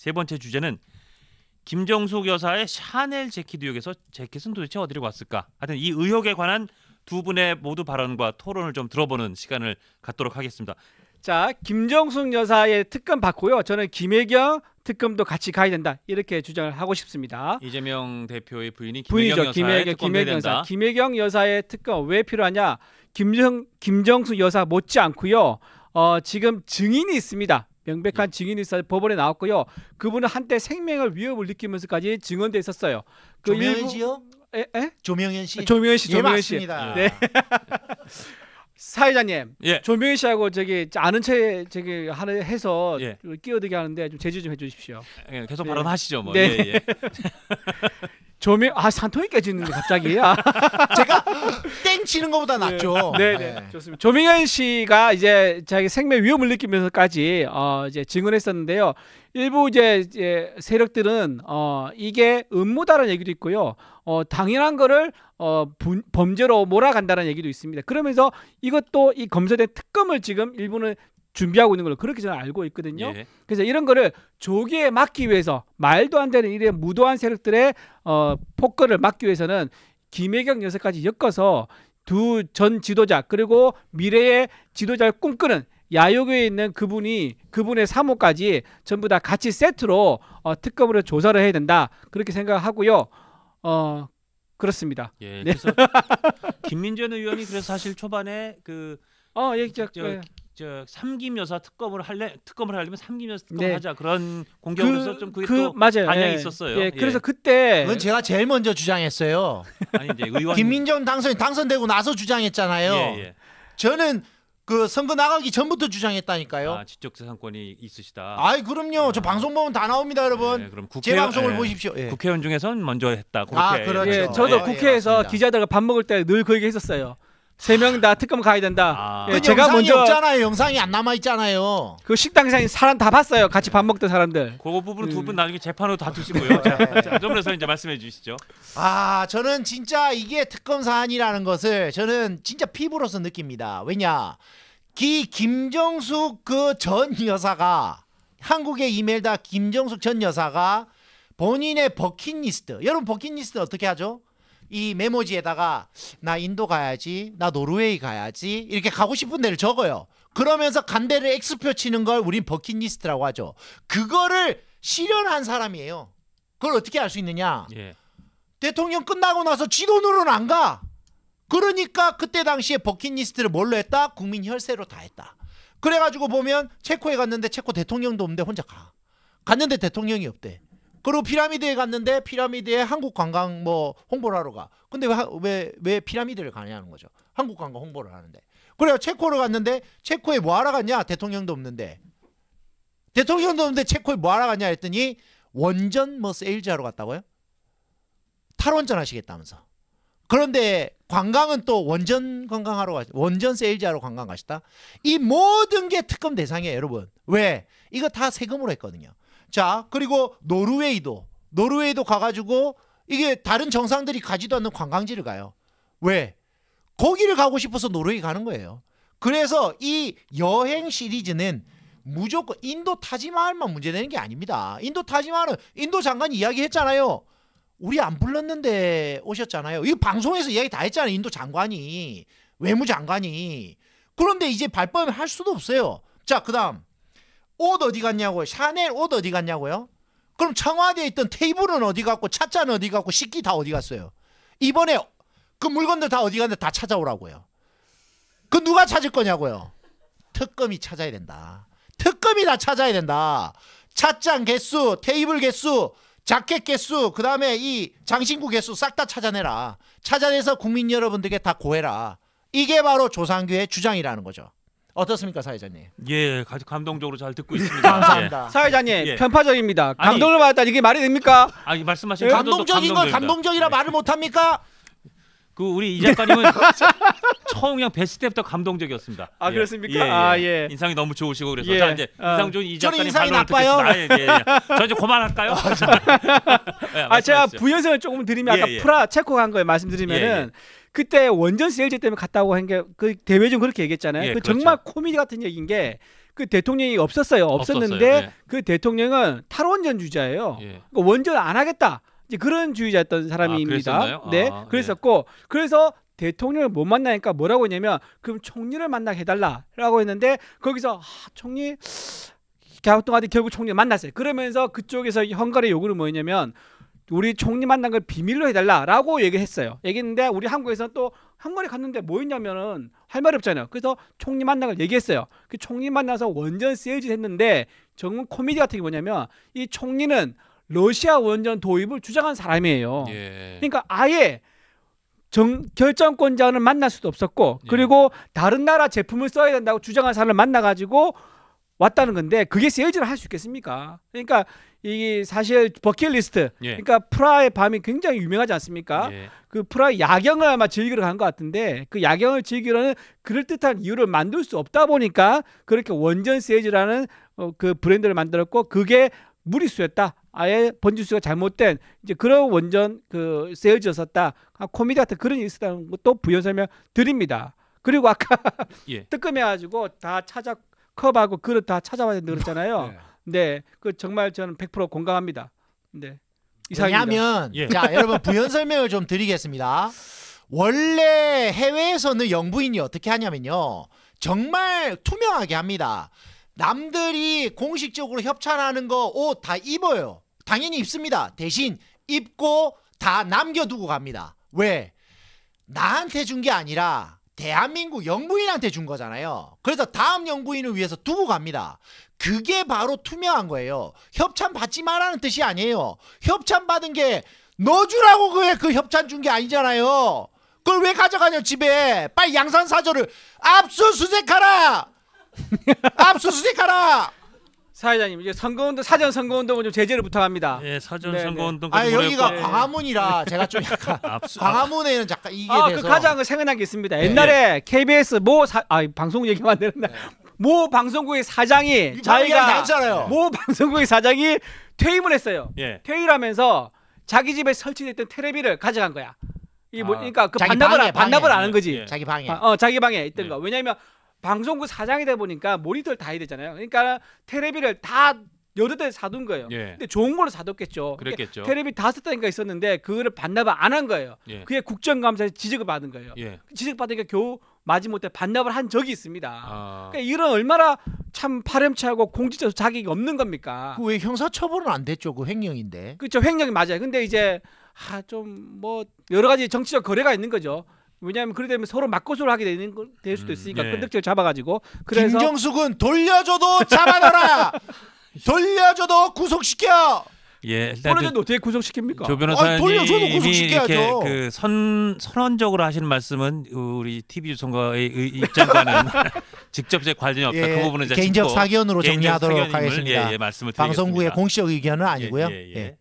세 번째 주제는 김정숙 여사의 샤넬 재킷 의혹에서 재킷은 도대체 어디로 갔을까? 하여튼 이 의혹에 관한 두 분의 모두 발언과 토론을 좀 들어보는 시간을 갖도록 하겠습니다. 자, 김정숙 여사의 특검 받고요. 저는 김혜경 특검도 같이 가야 된다. 이렇게 주장을 하고 싶습니다. 이재명 대표의 부인이 김혜경 김혜경, 김혜경 여사. 김혜경 여사의 특검 왜 필요하냐? 김정 김정숙 여사 못지 않고요. 어, 지금 증인이 있습니다. 명백한 예. 증인이 있어 법원에 나왔고요. 그분은 한때 생명을 위협을 느끼면서까지 증언돼 있었어요. 그 조명현 씨요? 에, 에? 조명현 씨. 아, 조명현 씨, 예, 조명현 예, 맞습니다. 네. 예. 사회자님, 예. 조명현 씨하고 저기 아는 체 저기 하나 해서 예. 끼어들게 하는데 좀 제지 좀 해주십시오. 계속 네. 발언하시죠, 뭐. 네. 예, 조명 아 산통이 깨지는데 갑자기 아. 제가 땡 치는 것보다 네. 낫죠. 네, 네, 네. 좋습니다. 조명현 씨가 이제 자기 생명 위험을 느끼면서까지 어 이제 증언했었는데요. 일부 이제, 이제 세력들은 어 이게 음모다라는 얘기도 있고요. 어 당연한 거를 어 분, 범죄로 몰아간다는 얘기도 있습니다. 그러면서 이것도 이 검사된 특검을 지금 일부는 준비하고 있는 걸로 그렇게 저는 알고 있거든요. 예. 그래서 이런 거를 조기에 막기 위해서 말도 안 되는 이런 무도한 세력들의 어, 폭거를 막기 위해서는 김혜경 여사까지 엮어서 두 전 지도자 그리고 미래의 지도자를 꿈꾸는 야유에 있는 그분이 그분의 사모까지 전부 다 같이 세트로 어, 특검으로 조사를 해야 된다 그렇게 생각하고요. 어 그렇습니다. 예, 네. 그래서 네. 김민전 의원이 그래서 사실 초반에 그 어, 예, 저, 저, 예. 저 삼김 여사 특검을 할래 특검을 하려면 삼김 여사 특검 네. 하자 그런 공격으로서 그, 좀 그게 그, 또 맞아요. 반영이 예. 있었어요. 예. 예. 그래서 그때 그건 제가 제일 먼저 주장했어요. 아니 이제 의원 김민정 당선 당선되고 나서 주장했잖아요. 예, 예. 저는 그 선거 나가기 전부터 주장했다니까요. 아, 지적재산권이 있으시다. 아이 그럼요. 네. 저 아. 방송 보면 다 나옵니다, 여러분. 네, 그럼 국회, 제 방송을 네. 보십시오. 국회의원 중에선 먼저 했다. 그렇게. 아, 그렇죠. 저도 국회에서 기자들과 밥 먹을 때 늘 그 얘기 했었어요. 세명다 특검 가야 된다. 아. 예, 그 제가 영상이 먼저 없잖아요. 영상이 안 남아 있잖아요. 그 식당에서 사람 다 봤어요. 같이 밥 먹던 사람들. 그 부분 음. 두분 나중에 재판으로 다투시고요. 자, 자, 점에서 이제 말씀해 주시죠. 아, 저는 진짜 이게 특검 사안이라는 것을 저는 진짜 피부로서 느낍니다. 왜냐? 기 김정숙 그 전 여사가 한국의 이멜다 김정숙 전 여사가 본인의 버킷리스트. 여러분 버킷리스트 어떻게 하죠? 이 메모지에다가 나 인도 가야지, 나 노르웨이 가야지 이렇게 가고 싶은 데를 적어요. 그러면서 간대를 X표 치는 걸 우린 버킷리스트라고 하죠. 그거를 실현한 사람이에요. 그걸 어떻게 알 수 있느냐? 예. 대통령 끝나고 나서 지도노는 안 가. 그러니까 그때 당시에 버킷리스트를 뭘로 했다? 국민 혈세로 다 했다. 그래가지고 보면 체코에 갔는데 체코 대통령도 없는데 혼자 가. 갔는데 대통령이 없대. 그리고 피라미드에 갔는데 피라미드에 한국 관광 뭐 홍보를 하러 가. 근데 왜 왜 왜 피라미드를 가냐는 거죠. 한국 관광 홍보를 하는데. 그래요. 체코를 갔는데 체코에 뭐 하러 갔냐? 대통령도 없는데. 대통령도 없는데 체코에 뭐 하러 갔냐 했더니 원전 뭐 세일즈하러 갔다고요? 탈원전 하시겠다면서. 그런데 관광은 또 원전 관광하러 가 원전 세일즈하러 관광 가시다. 이 모든 게 특검 대상이에요, 여러분. 왜? 이거 다 세금으로 했거든요. 자, 그리고 노르웨이도 노르웨이도 가가지고 이게 다른 정상들이 가지도 않는 관광지를 가요. 왜? 거기를 가고 싶어서 노르웨이 가는 거예요. 그래서 이 여행 시리즈는 무조건 인도 타지마할만 문제되는 게 아닙니다. 인도 타지마할은 인도 장관이 이야기했잖아요. 우리 안 불렀는데 오셨잖아요. 이 방송에서 이야기 다 했잖아요. 인도 장관이 외무장관이 그런데 이제 발뺌할 수도 없어요. 자, 그다음 옷 어디 갔냐고 요 샤넬 옷 어디 갔냐고요? 그럼 청와대에 있던 테이블은 어디 갔고 찻잔 어디 갔고 식기 다 어디 갔어요? 이번에 그 물건들 다 어디 갔는데 다 찾아오라고요. 그 누가 찾을 거냐고요? 특검이 찾아야 된다. 특검이 다 찾아야 된다. 찻잔 개수, 테이블 개수, 자켓 개수, 그 다음에 이 장신구 개수 싹 다 찾아내라. 찾아내서 국민 여러분들에게 다 고해라. 이게 바로 조상규의 주장이라는 거죠. 어떻습니까, 사회자님? 예, 아주 감동적으로 잘 듣고 있습니다. 감사합니다. 예. 사회자님 예. 편파적입니다. 감동을 받았다 이게 말이 됩니까? 아, 이 말씀하신 예, 감동적인 걸 감동적이라 네. 말을 못 합니까? 그 우리 이 작가님은 처음 그냥 뵀을 때부터 감동적이었습니다. 아 예. 그렇습니까? 예, 아, 예. 아 예. 인상이 너무 좋으시고 그래서 예. 자 이제 인상 어. 좋은 이 작가님 인상이 나빠요. 아, 예, 예, 예, 저 이제 그만할까요? 아, 아 제가 부연설을 조금 드리면 아까 프라 체코 간 거에 말씀드리면은 그때 원전 세일즈 때문에 갔다고 한 게 그 대회 중 그렇게 얘기했잖아요. 예, 그 그렇죠. 정말 코미디 같은 얘기인 게 그 대통령이 없었어요. 없었는데 없었어요. 예. 그 대통령은 탈원전 주자예요. 예. 그러니까 원전 안 하겠다. 이제 그런 주의자였던 아, 사람입니다. 아, 네, 아, 예. 그랬었고 그래서 대통령을 못 만나니까 뭐라고 했냐면 그럼 총리를 만나게 해달라라고 했는데 거기서 아, 총리 개혁동아대 결국 총리 만났어요. 그러면서 그쪽에서 헝가리 요구는 뭐였냐면 우리 총리 만난 걸 비밀로 해달라라고 얘기했어요. 얘기했는데 우리 한국에서또 한국에 갔는데 뭐였냐면은 할 말이 없잖아요. 그래서 총리 만난걸 얘기했어요. 그 총리 만나서 원전 세일즈 했는데 정말 코미디 같은 게 뭐냐면 이 총리는 러시아 원전 도입을 주장한 사람이에요. 예. 그러니까 아예 정, 결정권자는 만날 수도 없었고 예. 그리고 다른 나라 제품을 써야 된다고 주장한 사람을 만나가지고 왔다는 건데 그게 세일즈를 할 수 있겠습니까? 그러니까 이게 사실 버킷리스트 예. 그러니까 프라의 밤이 굉장히 유명하지 않습니까? 예. 그 프라 야경을 아마 즐기러 간 것 같은데 그 야경을 즐기려는 그럴듯한 이유를 만들 수 없다 보니까 그렇게 원전 세즈라는 어, 그 브랜드를 만들었고 그게 무리수였다. 아예 번지수가 잘못된 이제 그런 원전 그 세일즈였었다. 아, 코미디 같은 그런 일이 있었다는 것도 부연 설명 드립니다. 그리고 아까 예. 뜨끔해가지고 다 찾아 컵하고 그릇 다 찾아봐야 된다 그랬잖아요. 네. 네, 그 정말 저는 100% 공감합니다. 네. 왜냐하면 예. 자 여러분 부연 설명을 좀 드리겠습니다. 원래 해외에서는 영부인이 어떻게 하냐면요, 정말 투명하게 합니다. 남들이 공식적으로 협찬하는 거 옷 다 입어요. 당연히 입습니다. 대신 입고 다 남겨두고 갑니다. 왜? 나한테 준 게 아니라 대한민국 영부인한테 준 거잖아요. 그래서 다음 영부인을 위해서 두고 갑니다. 그게 바로 투명한 거예요. 협찬 받지 말라는 뜻이 아니에요. 협찬 받은 게 넣어주라고 그게 그 협찬 준 게 아니잖아요. 그걸 왜 가져가냐 집에 빨리 양산사조를 압수수색하라 압수수색하라 사회자님 이제 선거운동 사전 선거운동은 좀 제재를 부탁합니다. 예, 사전 네네. 선거운동. 아 여기가 네. 광화문이라 네. 제가 좀 약간 압수- 광화문에는 잠깐 이게 아, 그 돼서 그 가장 생각난 게 있습니다. 네. 옛날에 KBS 모 아, 방송 얘기하 되는데 모 방송국의 사장이 자기가 나잖아요. 모 방송국의 사장이 퇴임을 했어요. 예. 퇴임 하면서 자기 집에 설치됐던 테레비를 가져간 거야. 이 뭐, 아, 니까그 그러니까 반납을 방에, 반납을 안 한 거지. 예. 자기 방에. 아, 어, 자기 방에 있던 예. 거. 왜냐면 방송국 사장이 돼 보니까 모니터를 다 해야 되잖아요. 그러니까 테레비를 다 여러 대 사둔 거예요. 예. 근데 좋은 걸로 사뒀겠죠. 그러니까 그랬겠죠. 테레비 다섯 대니까 있었는데 그거를 반납을 안 한 거예요. 예. 그게 국정감사에서 지적을 받은 거예요. 예. 지적받으니까 겨우 마지못해 반납을 한 적이 있습니다. 아. 그러니까 이런 얼마나 참 파렴치하고 공직자 자격이 없는 겁니까? 그 왜 형사처벌은 안 됐죠? 그 횡령인데. 그렇죠. 횡령이 맞아요. 근데 이제 아, 좀 뭐 여러 가지 정치적 거래가 있는 거죠. 왜냐하면 그러되 보면 서로 맞고소를 하게 되는 거, 될 수도 음, 있으니까 음, 예. 끈덕지를 잡아가지고 그래서 김정숙은 돌려줘도 잡아놔라 돌려줘도 구속시켜 예, 일단 돌려줘도 어떻게 구속시킵니까? 조 아니, 돌려줘도 구속시켜야죠. 그선 선언적으로 하시는 말씀은 우리 TV 유선과의 입장과는 직접적 관련이 없다. 예, 그 부분은 이제 개인적 사견으로 정리하도록 하겠습니다. 예, 예, 말씀을 드리겠습니다. 공식 의견은 아니고요. 예, 예, 예. 예.